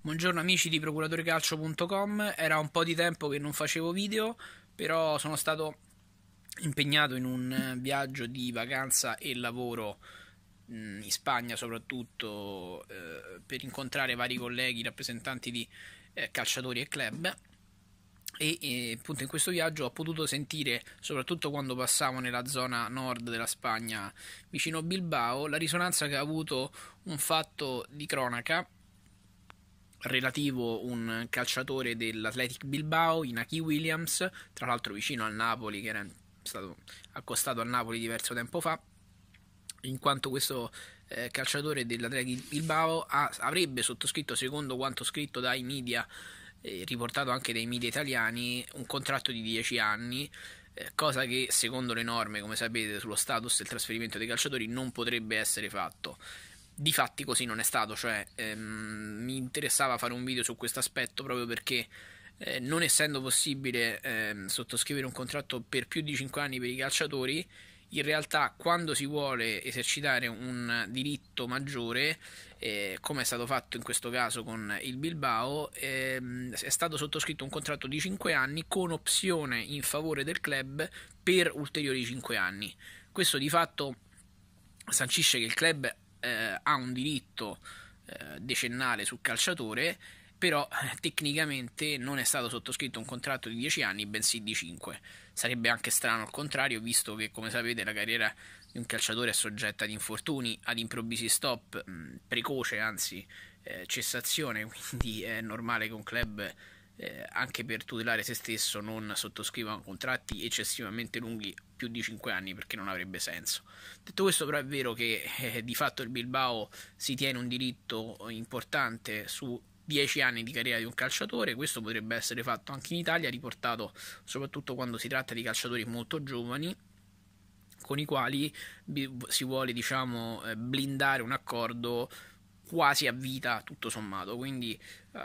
Buongiorno amici di procuratorecalcio.com, era un po' di tempo che non facevo video, però sono stato impegnato in un viaggio di vacanza e lavoro mm, in Spagna soprattutto eh, per incontrare vari colleghi, rappresentanti di eh, calciatori e club e, e appunto in questo viaggio ho potuto sentire, soprattutto quando passavo nella zona nord della Spagna vicino Bilbao, la risonanza che ha avuto un fatto di cronaca relativo un calciatore dell'Athletic Bilbao, Inaki Williams, tra l'altro vicino al Napoli, che era stato accostato al Napoli diverso tempo fa, in quanto questo eh, calciatore dell'Athletic Bilbao ha, avrebbe sottoscritto, secondo quanto scritto dai media, eh, riportato anche dai media italiani, un contratto di 10 anni, eh, cosa che secondo le norme, come sapete, sullo status del trasferimento dei calciatori non potrebbe essere fatto. Difatti così non è stato, cioè ehm, mi interessava fare un video su questo aspetto proprio perché eh, non essendo possibile ehm, sottoscrivere un contratto per più di 5 anni per i calciatori, in realtà quando si vuole esercitare un diritto maggiore, eh, come è stato fatto in questo caso con il Bilbao, ehm, è stato sottoscritto un contratto di 5 anni con opzione in favore del club per ulteriori 5 anni. Questo di fatto sancisce che il club eh, ha un diritto eh, decennale sul calciatore, però eh, tecnicamente non è stato sottoscritto un contratto di 10 anni, bensì di 5. Sarebbe anche strano al contrario, visto che come sapete la carriera di un calciatore è soggetta ad infortuni, ad improvvisi stop, mh, mm, precoce, anzi eh, cessazione, quindi è normale che un club eh, anche per tutelare se stesso non sottoscrivano contratti eccessivamente lunghi più di 5 anni perché non avrebbe senso. Detto questo però è vero che eh, di fatto il Bilbao si tiene un diritto importante su 10 anni di carriera di un calciatore, questo potrebbe essere fatto anche in Italia, riportato soprattutto quando si tratta di calciatori molto giovani con i quali si vuole diciamo eh, blindare un accordo quasi a vita tutto sommato, quindi eh,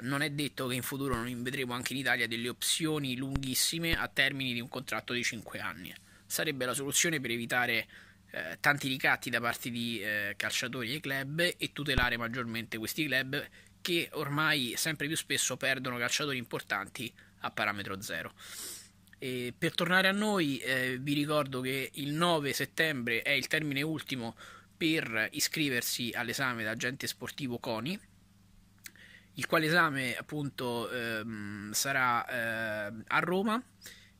non è detto che in futuro non vedremo anche in Italia delle opzioni lunghissime a termini di un contratto di 5 anni. Sarebbe la soluzione per evitare eh, tanti ricatti da parte di eh, calciatori e club e tutelare maggiormente questi club che ormai sempre più spesso perdono calciatori importanti a parametro zero. E per tornare a noi eh, vi ricordo che il 9 settembre è il termine ultimo per iscriversi all'esame da agente sportivo CONI, il quale esame appunto ehm, sarà ehm, a Roma.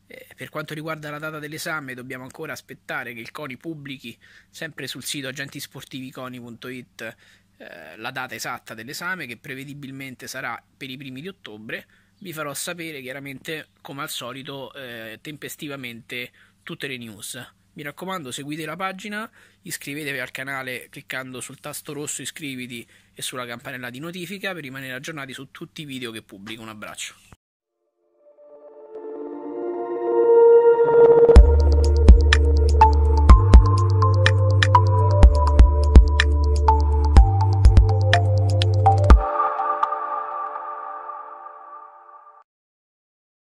Eh, per quanto riguarda la data dell'esame dobbiamo ancora aspettare che il CONI pubblichi sempre sul sito agentisportiviconi.it eh, la data esatta dell'esame che prevedibilmente sarà per i primi di ottobre. Vi farò sapere chiaramente come al solito eh, tempestivamente tutte le news. Mi raccomando, seguite la pagina, iscrivetevi al canale cliccando sul tasto rosso iscriviti e sulla campanella di notifica per rimanere aggiornati su tutti i video che pubblico. Un abbraccio.